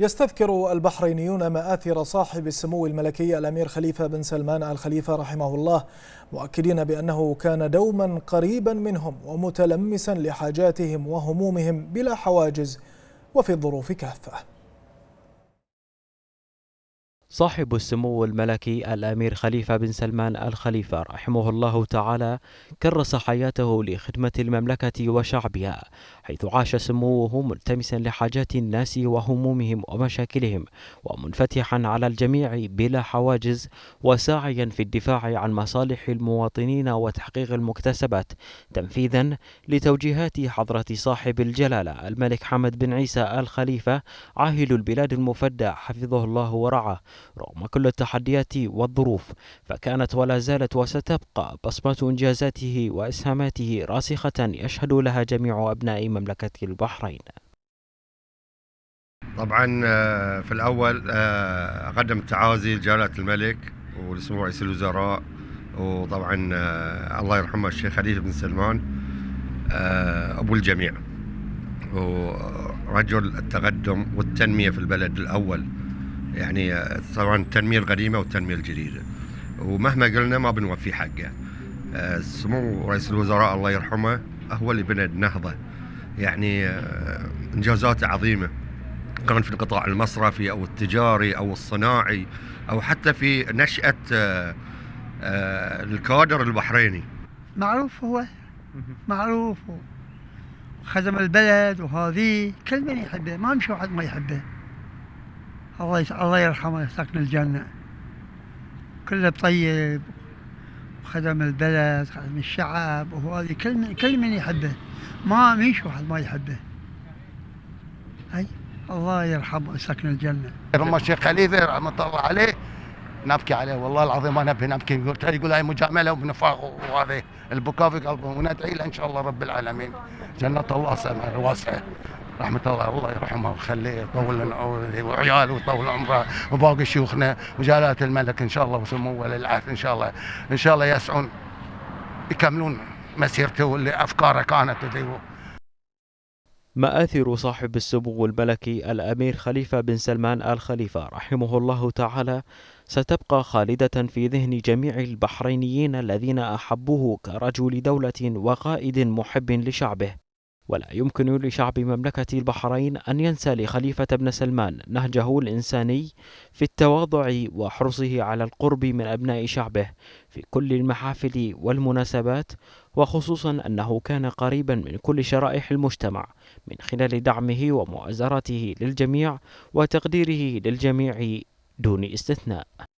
يستذكر البحرينيون مآثر صاحب السمو الملكي الأمير خليفة بن سلمان آل خليفة رحمه الله مؤكدين بأنه كان دوما قريبا منهم ومتلمسا لحاجاتهم وهمومهم بلا حواجز وفي الظروف كافة صاحب السمو الملكي الأمير خليفة بن سلمان الخليفة رحمه الله تعالى كرس حياته لخدمة المملكة وشعبها حيث عاش سموه ملتمسا لحاجات الناس وهمومهم ومشاكلهم ومنفتحا على الجميع بلا حواجز وساعيا في الدفاع عن مصالح المواطنين وتحقيق المكتسبات تنفيذا لتوجيهات حضرة صاحب الجلالة الملك حمد بن عيسى الخليفة عاهل البلاد المفدى حفظه الله ورعاه رغم كل التحديات والظروف فكانت ولا زالت وستبقى بصمة إنجازاته وإسهاماته راسخة يشهد لها جميع أبناء مملكة البحرين طبعا آه، في الأول أقدم آه، تعازي لجلالة الملك ولسمو رئيس الوزراء وطبعا آه، الله يرحمه الشيخ خليفة بن سلمان أبو الجميع ورجل التقدم والتنمية في البلد الأول يعني طبعا التنمية القديمة والتنمية الجديدة ومهما قلنا ما بنوفي حقه سمو رئيس الوزراء الله يرحمه هو اللي بنى النهضة يعني آه، إنجازاته عظيمة كان في القطاع المصرفي أو التجاري أو الصناعي أو حتى في نشأة آه، آه، الكادر البحريني معروف هو معروف خدم البلد وهذه كل من يحبه ما مشي واحد ما يحبه الله يس... الله يرحمه يسكن الجنة كله طيب خدم البلد خدم الشعب وهذه كل من كل من يحبه ما مش واحد ما يحبه هاي الله يرحمه سكن الجنة لما الشيخ خليفة رحمة الله عليه نبكي عليه والله العظيم انا نبكي يقول هاي مجامله وبنفاق وهذه البكاء في قلبه وندعي له ان شاء الله رب العالمين جنه الله سمع واسعه رحمه الله الله يرحمه ويخليه ويطول لنا وعياله ويطول عمره وباقي شيوخنا وجلاله الملك ان شاء الله وسموه ولي العهد ان شاء الله ان شاء الله يسعون يكملون مسيرته اللي افكاره كانت اللي مآثر صاحب السمو الملكي الأمير خليفة بن سلمان آل خليفة رحمه الله تعالى ستبقى خالدة في ذهن جميع البحرينيين الذين أحبوه كرجل دولة وقائد محب لشعبه ولا يمكن لشعب مملكة البحرين أن ينسى لخليفة بن سلمان نهجه الإنساني في التواضع وحرصه على القرب من أبناء شعبه في كل المحافل والمناسبات وخصوصا أنه كان قريبا من كل شرائح المجتمع من خلال دعمه ومؤازرته للجميع وتقديره للجميع دون استثناء